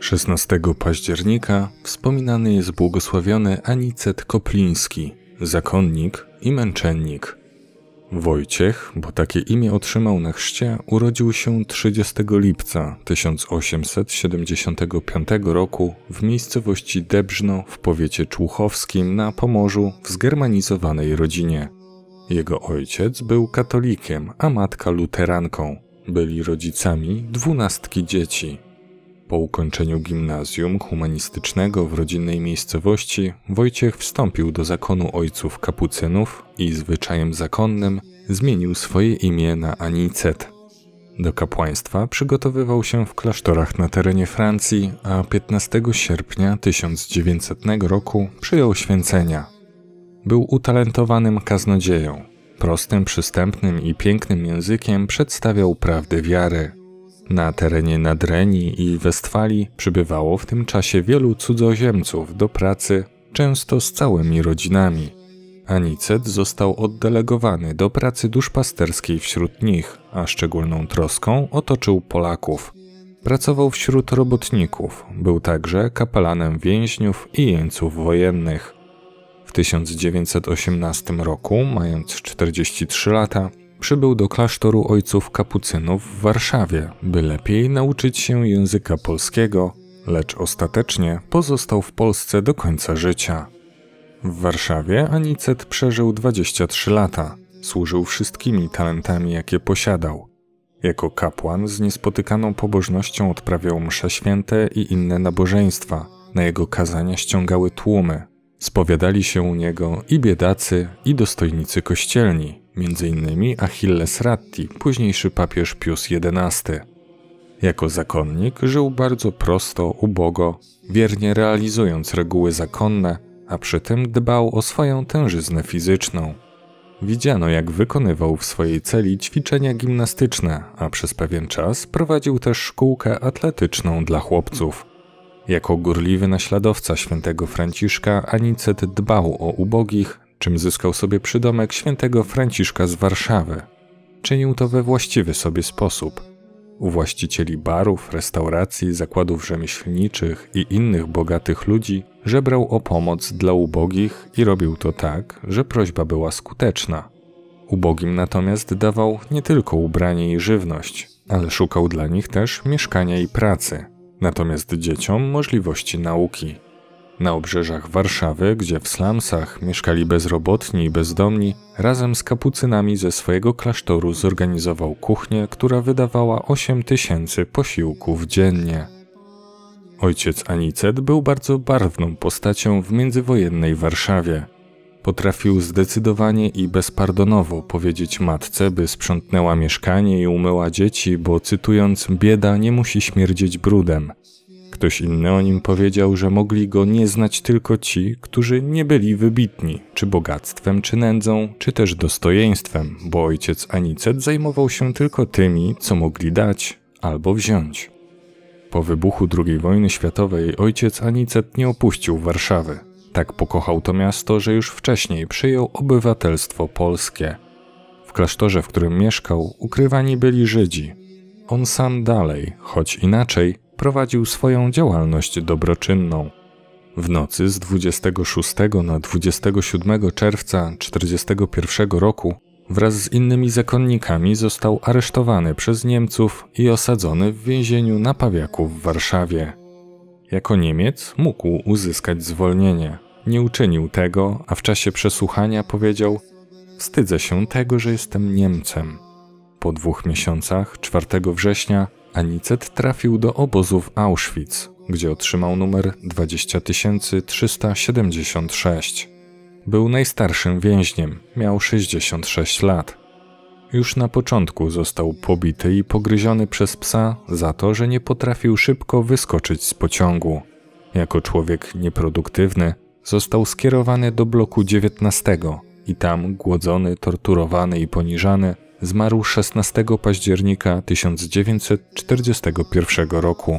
16 października wspominany jest błogosławiony Anicet Kopliński, zakonnik i męczennik. Wojciech, bo takie imię otrzymał na chrzcie, urodził się 30 lipca 1875 roku w miejscowości Debrzno w powiecie człuchowskim na Pomorzu w zgermanizowanej rodzinie. Jego ojciec był katolikiem, a matka luteranką. Byli rodzicami dwunastki dzieci. Po ukończeniu gimnazjum humanistycznego w rodzinnej miejscowości Wojciech wstąpił do zakonu ojców kapucynów i zwyczajem zakonnym zmienił swoje imię na Anicet. Do kapłaństwa przygotowywał się w klasztorach na terenie Francji, a 15 sierpnia 1900 roku przyjął święcenia był utalentowanym kaznodzieją. Prostym, przystępnym i pięknym językiem przedstawiał prawdę wiary. Na terenie Nadrenii i Westfalii przybywało w tym czasie wielu cudzoziemców do pracy, często z całymi rodzinami. Anicet został oddelegowany do pracy duszpasterskiej wśród nich, a szczególną troską otoczył Polaków. Pracował wśród robotników, był także kapelanem więźniów i jeńców wojennych. 1918 roku, mając 43 lata, przybył do klasztoru ojców kapucynów w Warszawie, by lepiej nauczyć się języka polskiego, lecz ostatecznie pozostał w Polsce do końca życia. W Warszawie Anicet przeżył 23 lata. Służył wszystkimi talentami, jakie posiadał. Jako kapłan z niespotykaną pobożnością odprawiał msze święte i inne nabożeństwa. Na jego kazania ściągały tłumy, Spowiadali się u niego i biedacy, i dostojnicy kościelni, m.in. Achilles Ratti, późniejszy papież Pius XI. Jako zakonnik żył bardzo prosto, ubogo, wiernie realizując reguły zakonne, a przy tym dbał o swoją tężyznę fizyczną. Widziano, jak wykonywał w swojej celi ćwiczenia gimnastyczne, a przez pewien czas prowadził też szkółkę atletyczną dla chłopców. Jako gorliwy naśladowca świętego Franciszka Anicet dbał o ubogich, czym zyskał sobie przydomek świętego Franciszka z Warszawy. Czynił to we właściwy sobie sposób. U właścicieli barów, restauracji, zakładów rzemieślniczych i innych bogatych ludzi żebrał o pomoc dla ubogich i robił to tak, że prośba była skuteczna. Ubogim natomiast dawał nie tylko ubranie i żywność, ale szukał dla nich też mieszkania i pracy – natomiast dzieciom możliwości nauki. Na obrzeżach Warszawy, gdzie w slumsach mieszkali bezrobotni i bezdomni, razem z kapucynami ze swojego klasztoru zorganizował kuchnię, która wydawała 8 tysięcy posiłków dziennie. Ojciec Anicet był bardzo barwną postacią w międzywojennej Warszawie. Potrafił zdecydowanie i bezpardonowo powiedzieć matce, by sprzątnęła mieszkanie i umyła dzieci, bo cytując, bieda nie musi śmierdzieć brudem. Ktoś inny o nim powiedział, że mogli go nie znać tylko ci, którzy nie byli wybitni, czy bogactwem, czy nędzą, czy też dostojeństwem, bo ojciec Anicet zajmował się tylko tymi, co mogli dać albo wziąć. Po wybuchu II wojny światowej ojciec Anicet nie opuścił Warszawy tak pokochał to miasto, że już wcześniej przyjął obywatelstwo polskie. W klasztorze, w którym mieszkał, ukrywani byli Żydzi. On sam dalej, choć inaczej, prowadził swoją działalność dobroczynną. W nocy z 26 na 27 czerwca 1941 roku wraz z innymi zakonnikami został aresztowany przez Niemców i osadzony w więzieniu na Pawiaku w Warszawie. Jako Niemiec mógł uzyskać zwolnienie. Nie uczynił tego, a w czasie przesłuchania powiedział: Wstydzę się tego, że jestem Niemcem. Po dwóch miesiącach, 4 września, Anicet trafił do obozu w Auschwitz, gdzie otrzymał numer 20376. Był najstarszym więźniem, miał 66 lat. Już na początku został pobity i pogryziony przez psa za to, że nie potrafił szybko wyskoczyć z pociągu. Jako człowiek nieproduktywny, został skierowany do bloku 19 i tam głodzony, torturowany i poniżany zmarł 16 października 1941 roku.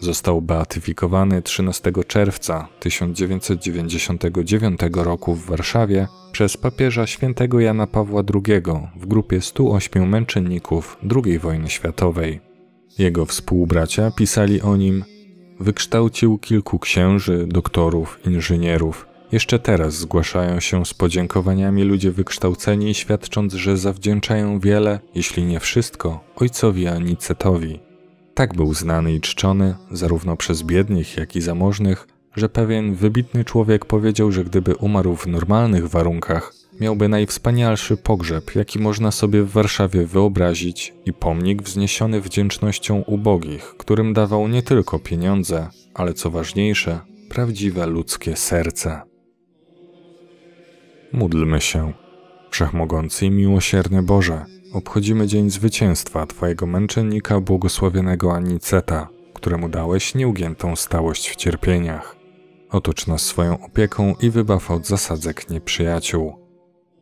Został beatyfikowany 13 czerwca 1999 roku w Warszawie przez papieża świętego Jana Pawła II w grupie 108 męczenników II wojny światowej. Jego współbracia pisali o nim Wykształcił kilku księży, doktorów, inżynierów. Jeszcze teraz zgłaszają się z podziękowaniami ludzie wykształceni, świadcząc, że zawdzięczają wiele, jeśli nie wszystko, ojcowi Anicetowi. Tak był znany i czczony, zarówno przez biednych, jak i zamożnych, że pewien wybitny człowiek powiedział, że gdyby umarł w normalnych warunkach, miałby najwspanialszy pogrzeb, jaki można sobie w Warszawie wyobrazić, i pomnik wzniesiony wdzięcznością ubogich, którym dawał nie tylko pieniądze, ale co ważniejsze, prawdziwe ludzkie serce. Módlmy się. Wszechmogący i miłosierny Boże, obchodzimy Dzień Zwycięstwa Twojego męczennika błogosławionego Aniceta, któremu dałeś nieugiętą stałość w cierpieniach. Otocz nas swoją opieką i wybaw od zasadzek nieprzyjaciół